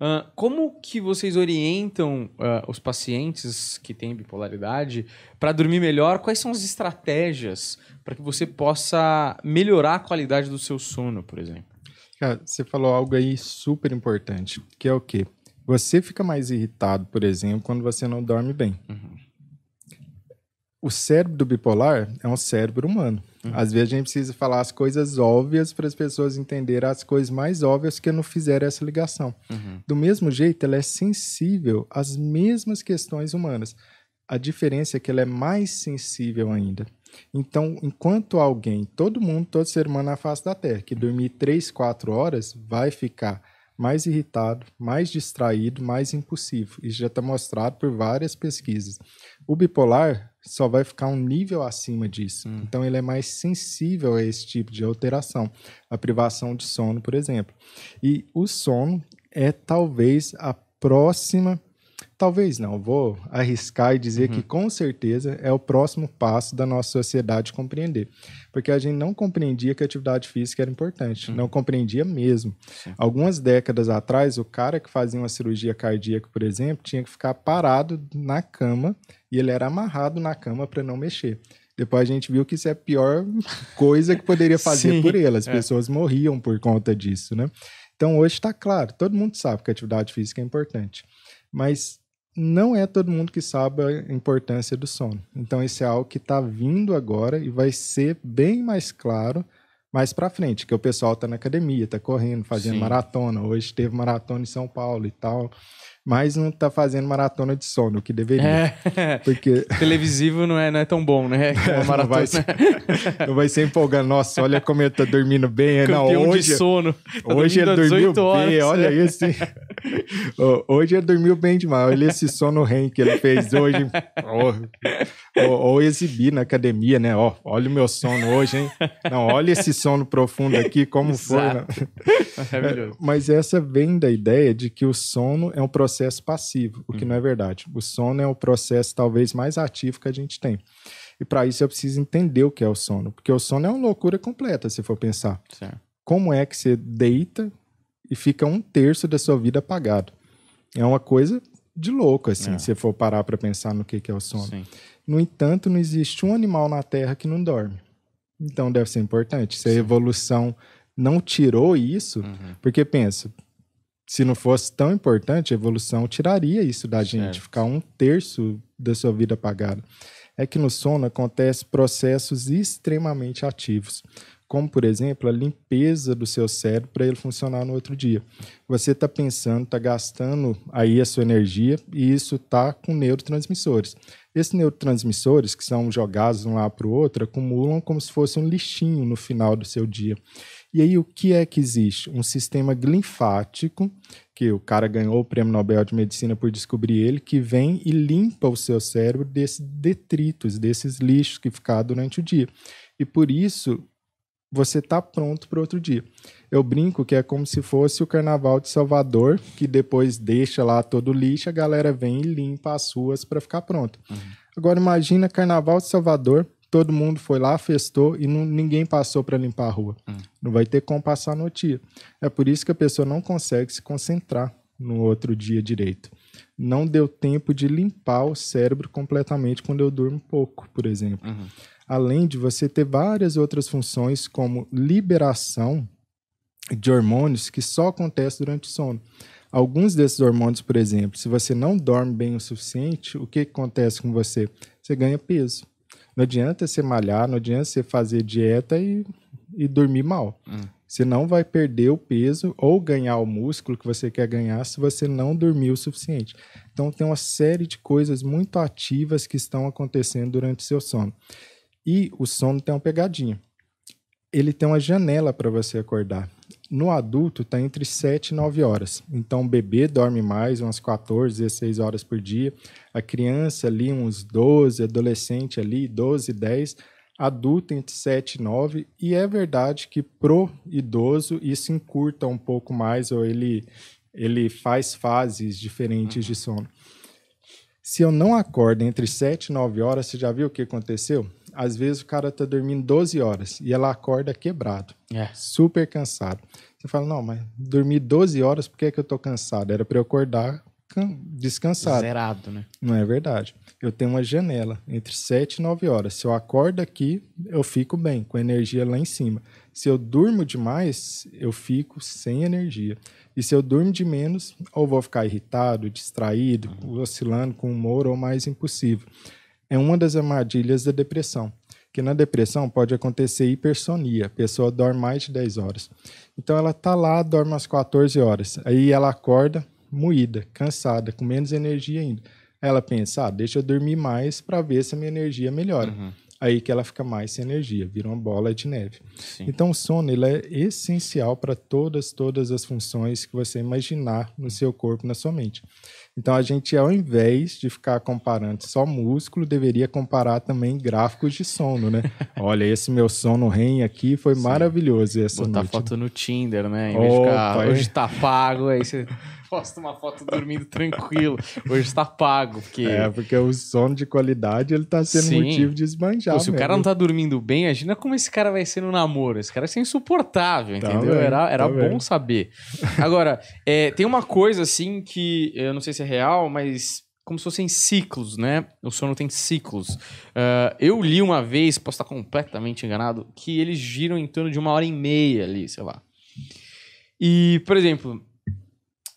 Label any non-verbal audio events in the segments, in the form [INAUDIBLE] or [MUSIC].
Uh, como que vocês orientam uh, os pacientes que têm bipolaridade para dormir melhor? Quais são as estratégias para que você possa melhorar a qualidade do seu sono, por exemplo? Cara, você falou algo aí super importante, que é o quê? Você fica mais irritado, por exemplo, quando você não dorme bem. Uhum. O cérebro do bipolar é um cérebro humano. Uhum. Às vezes a gente precisa falar as coisas óbvias para as pessoas entenderem as coisas mais óbvias que não fizeram essa ligação. Uhum. Do mesmo jeito, ela é sensível às mesmas questões humanas. A diferença é que ela é mais sensível ainda. Então, enquanto alguém, todo mundo, todo ser humano na face da Terra, que dormir 3, 4 horas, vai ficar mais irritado, mais distraído, mais impulsivo. Isso já está mostrado por várias pesquisas. O bipolar só vai ficar um nível acima disso. Hum. Então, ele é mais sensível a esse tipo de alteração, a privação de sono, por exemplo. E o sono é talvez a próxima Talvez não, vou arriscar e dizer uhum. que com certeza é o próximo passo da nossa sociedade compreender. Porque a gente não compreendia que a atividade física era importante, uhum. não compreendia mesmo. Sim. Algumas décadas atrás, o cara que fazia uma cirurgia cardíaca, por exemplo, tinha que ficar parado na cama e ele era amarrado na cama para não mexer. Depois a gente viu que isso é a pior [LAUGHS] coisa que poderia fazer Sim, por ele. As é. pessoas morriam por conta disso, né? Então hoje está claro, todo mundo sabe que a atividade física é importante. Mas não é todo mundo que sabe a importância do sono. Então, esse é algo que está vindo agora e vai ser bem mais claro mais para frente, que o pessoal está na academia, está correndo, fazendo Sim. maratona. Hoje teve maratona em São Paulo e tal, mas não está fazendo maratona de sono, o que deveria. É. [LAUGHS] Porque [LAUGHS] televisivo não é, não é tão bom, né? É, [LAUGHS] como maratona. não, vai ser, não vai ser empolgando. Nossa, olha como eu estou dormindo bem, né? Campeão não, hoje, de sono. Tá hoje ele dormiu horas, bem, olha isso hoje ele dormiu bem demais. Olha esse sono REM que ele fez hoje. Ou, exibir na academia, né? Ó, olha o meu sono hoje, hein? Não, olha esse sono profundo aqui, como né? Exato. foi. Mas essa vem da ideia de que o sono é um processo passivo, o que hum. não é verdade. O sono é o processo talvez mais ativo que a gente tem. E para isso eu preciso entender o que é o sono, porque o sono é uma loucura completa, se for pensar. Certo. Como é que você deita, e fica um terço da sua vida apagado. É uma coisa de louco, assim, é. se for parar para pensar no que, que é o sono. Sim. No entanto, não existe um animal na Terra que não dorme. Então deve ser importante. Se a Sim. evolução não tirou isso, uhum. porque pensa, se não fosse tão importante, a evolução tiraria isso da gente, ficar um terço da sua vida apagada é que no sono acontecem processos extremamente ativos, como, por exemplo, a limpeza do seu cérebro para ele funcionar no outro dia. Você está pensando, está gastando aí a sua energia e isso está com neurotransmissores. Esses neurotransmissores, que são jogados um lado para o outro, acumulam como se fosse um lixinho no final do seu dia. E aí, o que é que existe? Um sistema linfático, que o cara ganhou o prêmio Nobel de Medicina por descobrir ele, que vem e limpa o seu cérebro desses detritos, desses lixos que ficar durante o dia. E por isso, você está pronto para outro dia. Eu brinco que é como se fosse o Carnaval de Salvador, que depois deixa lá todo o lixo, a galera vem e limpa as ruas para ficar pronto. Uhum. Agora imagina Carnaval de Salvador, todo mundo foi lá, festou e não, ninguém passou para limpar a rua. Hum. Não vai ter como passar no dia. É por isso que a pessoa não consegue se concentrar no outro dia direito. Não deu tempo de limpar o cérebro completamente quando eu durmo pouco, por exemplo. Uhum. Além de você ter várias outras funções, como liberação de hormônios que só acontece durante o sono. Alguns desses hormônios, por exemplo, se você não dorme bem o suficiente, o que acontece com você? Você ganha peso. Não adianta você malhar, não adianta você fazer dieta e, e dormir mal. Hum. Você não vai perder o peso ou ganhar o músculo que você quer ganhar se você não dormir o suficiente. Então, tem uma série de coisas muito ativas que estão acontecendo durante o seu sono. E o sono tem uma pegadinha. Ele tem uma janela para você acordar. No adulto, está entre 7 e 9 horas. Então, o bebê dorme mais, umas 14, 16 horas por dia. A criança ali, uns 12, adolescente ali, 12, 10. Adulto, entre 7 e 9. E é verdade que pro idoso, isso encurta um pouco mais, ou ele, ele faz fases diferentes de uhum. sono. Se eu não acordo entre 7 e 9 horas, você já viu o que aconteceu? Às vezes o cara tá dormindo 12 horas e ela acorda quebrado, é. super cansado. Você fala, não, mas dormi 12 horas, por que, é que eu tô cansado? Era para eu acordar descansado. Zerado, né? Não é verdade. Eu tenho uma janela entre 7 e 9 horas. Se eu acordo aqui, eu fico bem, com energia lá em cima. Se eu durmo demais, eu fico sem energia. E se eu durmo de menos, ou vou ficar irritado, distraído, uhum. oscilando com humor ou mais impossível é uma das armadilhas da depressão. Que na depressão pode acontecer hipersonia, a pessoa dorme mais de 10 horas. Então ela tá lá, dorme às 14 horas. Aí ela acorda moída, cansada, com menos energia ainda. Ela pensa, ah, deixa eu dormir mais para ver se a minha energia melhora. Uhum. Aí que ela fica mais sem energia, vira uma bola de neve. Sim. Então o sono ele é essencial para todas todas as funções que você imaginar no seu corpo, na sua mente. Então a gente, ao invés de ficar comparando só músculo, deveria comparar também gráficos de sono, né? [LAUGHS] Olha, esse meu sono REM aqui foi Sim. maravilhoso essa Botar noite. foto no Tinder, né? Em vez de ficar, hoje tá pago, aí você... [LAUGHS] posta uma foto dormindo tranquilo. Hoje está pago. Porque... É, porque o sono de qualidade ele tá sendo Sim. motivo de esbanjar. Pô, se mesmo. o cara não tá dormindo bem, imagina como esse cara vai ser no namoro. Esse cara vai ser insuportável, tá entendeu? Bem, era era tá bom bem. saber. Agora, é, tem uma coisa assim que eu não sei se é real, mas como se fossem ciclos, né? O sono tem ciclos. Uh, eu li uma vez, posso estar completamente enganado, que eles giram em torno de uma hora e meia ali, sei lá. E, por exemplo,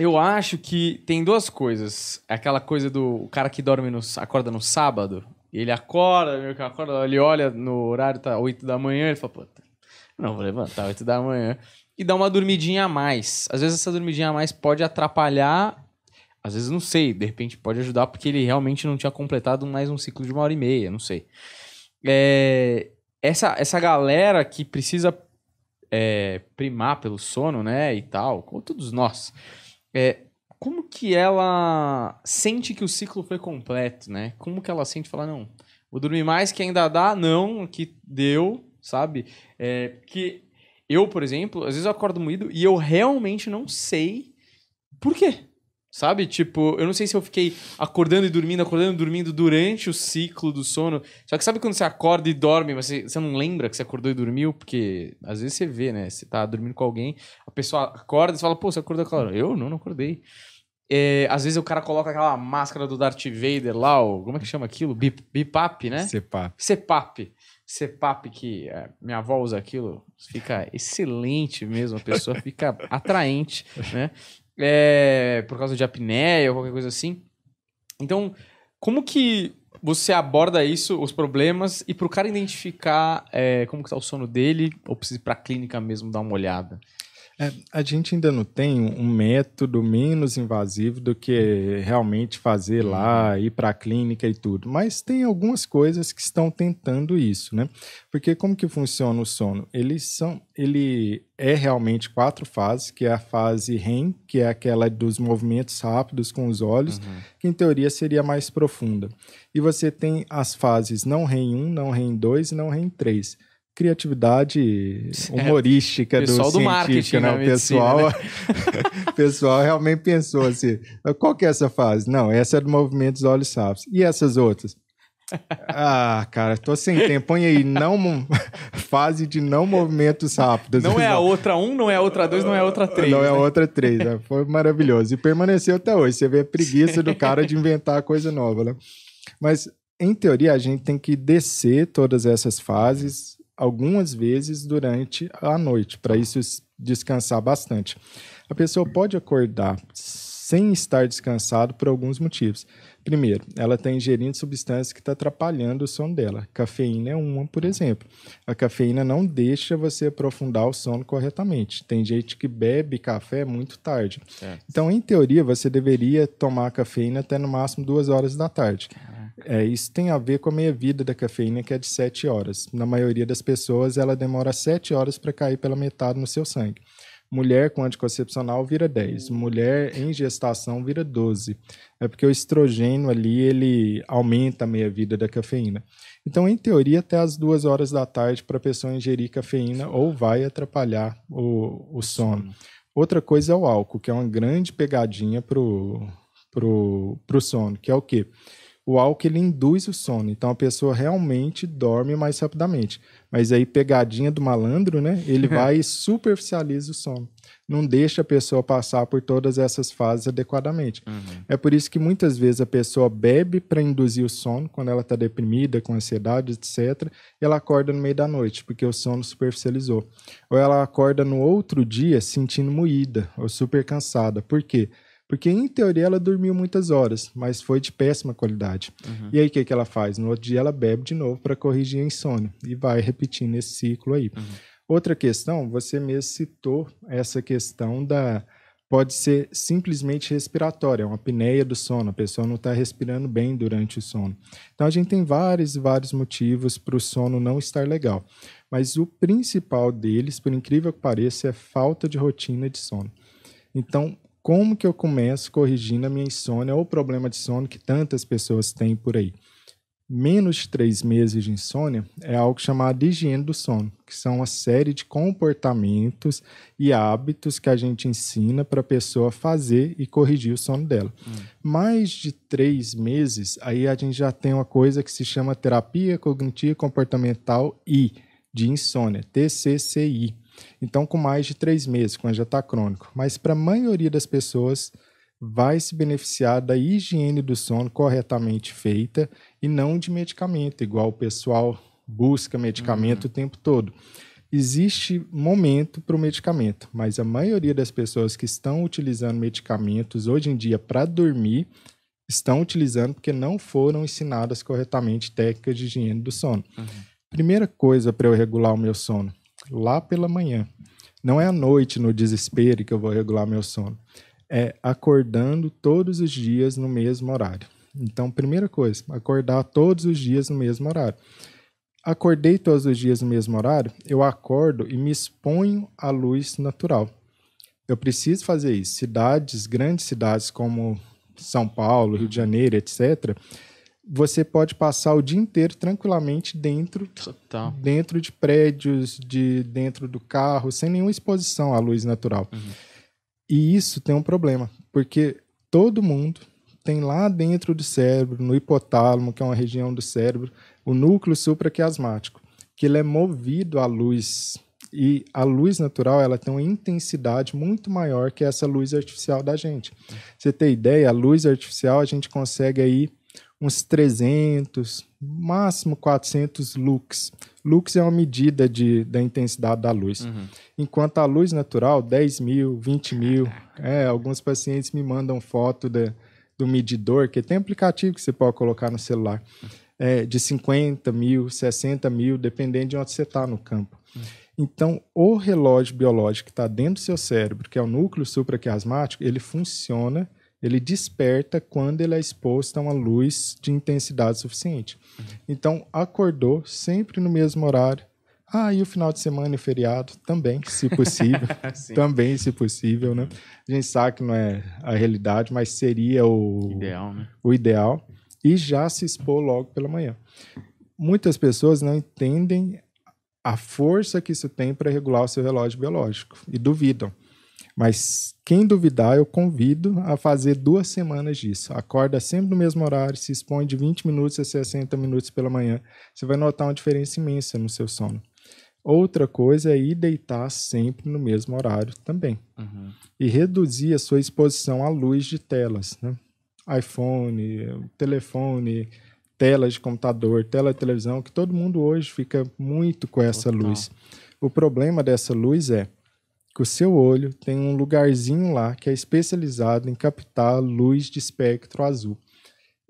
eu acho que tem duas coisas. Aquela coisa do cara que dorme no, acorda no sábado, ele acorda, meio que acorda, ele olha no horário, tá 8 da manhã, ele fala, puta, não vou levantar 8 da manhã. E dá uma dormidinha a mais. Às vezes essa dormidinha a mais pode atrapalhar, às vezes não sei, de repente pode ajudar porque ele realmente não tinha completado mais um ciclo de uma hora e meia, não sei. É, essa, essa galera que precisa é, primar pelo sono, né, e tal, como todos nós é, como que ela sente que o ciclo foi completo, né? Como que ela sente falar, não, vou dormir mais que ainda dá, não, que deu, sabe? É, que eu, por exemplo, às vezes eu acordo moído e eu realmente não sei por quê. Sabe? Tipo, eu não sei se eu fiquei acordando e dormindo, acordando e dormindo durante o ciclo do sono. Só que sabe quando você acorda e dorme, mas você, você não lembra que você acordou e dormiu? Porque às vezes você vê, né? Você tá dormindo com alguém, a pessoa acorda e fala, pô, você acordou aquela hora? Eu não, não acordei. É, às vezes o cara coloca aquela máscara do Darth Vader lá, o, como é que chama aquilo? Bip, bipap, né? Cepap. Cepap. Cepap, que é, minha avó usa aquilo, fica excelente mesmo, a pessoa fica atraente, né? é, por causa de apneia ou qualquer coisa assim. Então, como que você aborda isso, os problemas, e para o cara identificar é, como que tá o sono dele, ou precisa ir para a clínica mesmo dar uma olhada? É, a gente ainda não tem um método menos invasivo do que realmente fazer lá, uhum. ir para a clínica e tudo, mas tem algumas coisas que estão tentando isso, né? Porque como que funciona o sono? Eles são, ele é realmente quatro fases, que é a fase REM, que é aquela dos movimentos rápidos com os olhos, uhum. que em teoria seria mais profunda. E você tem as fases não REM 1, não REM 2 e não REM 3 criatividade é, humorística é, do, do marketing, né? O pessoal, né? [LAUGHS] pessoal realmente pensou assim, qual que é essa fase? Não, essa é do movimento dos olhos safos. E essas outras? [LAUGHS] Ah, cara, tô sem tempo. Põe aí, não [LAUGHS] fase de não movimentos rápidos. Não é a outra um, não é a outra dois? não é a outra três? Não né? é a né? outra três. né? foi maravilhoso. E permaneceu até hoje. Você vê a preguiça do cara de inventar coisa nova, né? Mas, em teoria, a gente tem que descer todas essas fases algumas vezes durante a noite, para isso descansar bastante. A pessoa pode acordar sem estar descansado por alguns motivos. Primeiro, ela está ingerindo substâncias que está atrapalhando o sono dela. Cafeína é uma, por exemplo. A cafeína não deixa você aprofundar o sono corretamente. Tem gente que bebe café muito tarde. É. Então, em teoria, você deveria tomar cafeína até no máximo duas horas da tarde. Caramba. É, isso tem a ver com a meia-vida da cafeína, que é de 7 horas. Na maioria das pessoas, ela demora 7 horas para cair pela metade no seu sangue. Mulher com anticoncepcional vira 10, mulher em gestação vira 12. É porque o estrogênio ali ele aumenta a meia-vida da cafeína. Então, em teoria, até as duas horas da tarde para a pessoa ingerir cafeína ou vai atrapalhar o, o sono. Outra coisa é o álcool, que é uma grande pegadinha para o pro, pro sono, que é o quê? o álcool ele induz o sono, então a pessoa realmente dorme mais rapidamente. Mas aí pegadinha do malandro, né? Ele [LAUGHS] vai e superficializa o sono, não deixa a pessoa passar por todas essas fases adequadamente. Uhum. É por isso que muitas vezes a pessoa bebe para induzir o sono quando ela está deprimida, com ansiedade, etc. E ela acorda no meio da noite porque o sono superficializou. Ou ela acorda no outro dia sentindo moída ou super cansada. Por quê? Porque porque, em teoria, ela dormiu muitas horas, mas foi de péssima qualidade. Uhum. E aí, o que, que ela faz? No outro dia, ela bebe de novo para corrigir a insônia e vai repetindo esse ciclo aí. Uhum. Outra questão, você mesmo citou essa questão da. Pode ser simplesmente respiratória, uma apneia do sono, a pessoa não está respirando bem durante o sono. Então, a gente tem vários e vários motivos para o sono não estar legal. Mas o principal deles, por incrível que pareça, é falta de rotina de sono. Então, como que eu começo corrigindo a minha insônia ou problema de sono que tantas pessoas têm por aí? Menos de três meses de insônia é algo chamado higiene do sono, que são uma série de comportamentos e hábitos que a gente ensina para a pessoa fazer e corrigir o sono dela. Hum. Mais de três meses, aí a gente já tem uma coisa que se chama terapia cognitiva comportamental I, de insônia, TCCI então, com mais de três meses, quando já está crônico. Mas para a maioria das pessoas, vai se beneficiar da higiene do sono corretamente feita e não de medicamento, igual o pessoal busca medicamento uhum. o tempo todo. Existe momento para o medicamento, mas a maioria das pessoas que estão utilizando medicamentos hoje em dia para dormir estão utilizando porque não foram ensinadas corretamente técnicas de higiene do sono. Uhum. Primeira coisa para eu regular o meu sono: lá pela manhã. Não é à noite, no desespero, que eu vou regular meu sono. É acordando todos os dias no mesmo horário. Então, primeira coisa, acordar todos os dias no mesmo horário. Acordei todos os dias no mesmo horário, eu acordo e me exponho à luz natural. Eu preciso fazer isso. Cidades, grandes cidades como São Paulo, Rio de Janeiro, etc., você pode passar o dia inteiro tranquilamente dentro Total. dentro de prédios, de dentro do carro, sem nenhuma exposição à luz natural. Uhum. E isso tem um problema, porque todo mundo tem lá dentro do cérebro, no hipotálamo, que é uma região do cérebro, o núcleo supraquiasmático, que ele é movido à luz. E a luz natural, ela tem uma intensidade muito maior que essa luz artificial da gente. Você tem ideia, a luz artificial a gente consegue aí uns 300, máximo 400 lux. Lux é uma medida de, da intensidade da luz. Uhum. Enquanto a luz natural, 10 mil, 20 mil. É, alguns pacientes me mandam foto de, do medidor, que tem aplicativo que você pode colocar no celular, é, de 50 mil, 60 mil, dependendo de onde você está no campo. Uhum. Então, o relógio biológico que está dentro do seu cérebro, que é o núcleo supraquiasmático, ele funciona ele desperta quando ele é exposto a uma luz de intensidade suficiente. Uhum. Então, acordou sempre no mesmo horário. Ah, e o final de semana e o feriado também, se possível. [LAUGHS] também, se possível, né? A gente sabe que não é a realidade, mas seria o ideal, né? o ideal. E já se expor logo pela manhã. Muitas pessoas não entendem a força que isso tem para regular o seu relógio biológico e duvidam. Mas quem duvidar, eu convido a fazer duas semanas disso. Acorda sempre no mesmo horário, se expõe de 20 minutos a 60 minutos pela manhã. Você vai notar uma diferença imensa no seu sono. Outra coisa é ir deitar sempre no mesmo horário também. Uhum. E reduzir a sua exposição à luz de telas. Né? iPhone, telefone, telas de computador, tela de televisão, que todo mundo hoje fica muito com essa Total. luz. O problema dessa luz é que o seu olho tem um lugarzinho lá que é especializado em captar luz de espectro azul.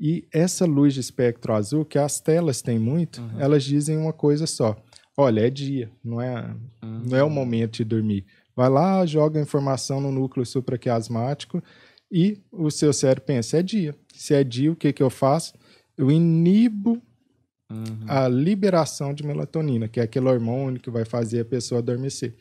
E essa luz de espectro azul, que as telas têm muito, uhum. elas dizem uma coisa só. Olha, é dia, não é, uhum. não é o uhum. momento de dormir. Vai lá, joga a informação no núcleo supraquiasmático e o seu cérebro pensa, é dia. Se é dia, o que, que eu faço? Eu inibo uhum. a liberação de melatonina, que é aquele hormônio que vai fazer a pessoa adormecer.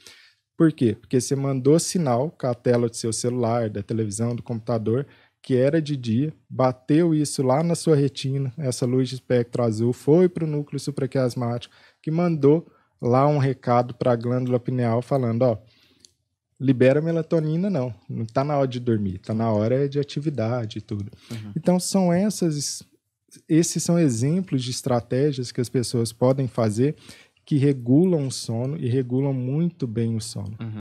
Por quê? Porque você mandou sinal com a tela do seu celular, da televisão, do computador, que era de dia, bateu isso lá na sua retina, essa luz de espectro azul foi para o núcleo supraquiasmático, que mandou lá um recado para a glândula pineal falando, ó, libera melatonina não, não está na hora de dormir, está na hora é de atividade e tudo. Uhum. Então são essas esses são exemplos de estratégias que as pessoas podem fazer que regulam o sono e regulam muito bem o sono. Uhum.